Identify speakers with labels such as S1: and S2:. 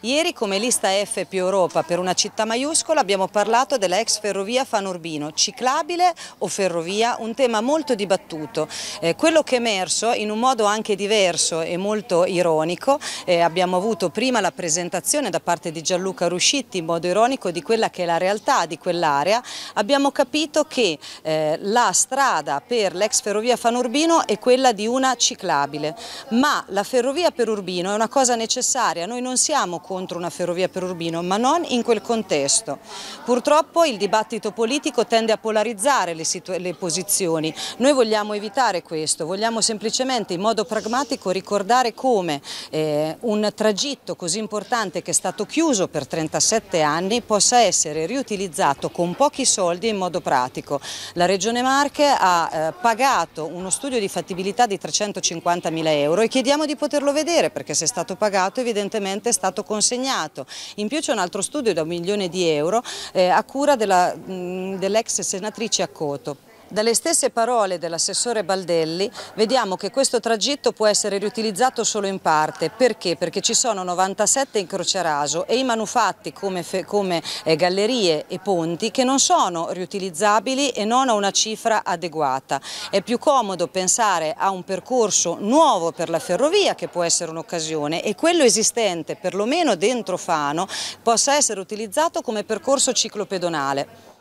S1: Ieri come lista F più Europa per una città maiuscola abbiamo parlato della ex ferrovia Fanurbino, ciclabile o ferrovia, un tema molto dibattuto. Eh, quello che è emerso in un modo anche diverso e molto ironico, eh, abbiamo avuto prima la presentazione da parte di Gianluca Ruscitti in modo ironico di quella che è la realtà di quell'area, abbiamo capito che eh, la strada per l'ex ferrovia Fanurbino è quella di una ciclabile, ma la ferrovia per Urbino è una cosa necessaria, noi non siamo contro una ferrovia per Urbino, ma non in quel contesto. Purtroppo il dibattito politico tende a polarizzare le, le posizioni. Noi vogliamo evitare questo, vogliamo semplicemente in modo pragmatico ricordare come eh, un tragitto così importante che è stato chiuso per 37 anni possa essere riutilizzato con pochi soldi in modo pratico. La Regione Marche ha eh, pagato uno studio di fattibilità di 350 mila euro e chiediamo di poterlo vedere perché se è stato pagato evidentemente è stato costruito consegnato. In più c'è un altro studio da un milione di euro eh, a cura mm, dell'ex dell senatrice Accoto. Dalle stesse parole dell'assessore Baldelli vediamo che questo tragitto può essere riutilizzato solo in parte. Perché? Perché ci sono 97 in incrociaraso e i manufatti come, come eh, gallerie e ponti che non sono riutilizzabili e non a una cifra adeguata. È più comodo pensare a un percorso nuovo per la ferrovia che può essere un'occasione e quello esistente perlomeno dentro Fano possa essere utilizzato come percorso ciclopedonale.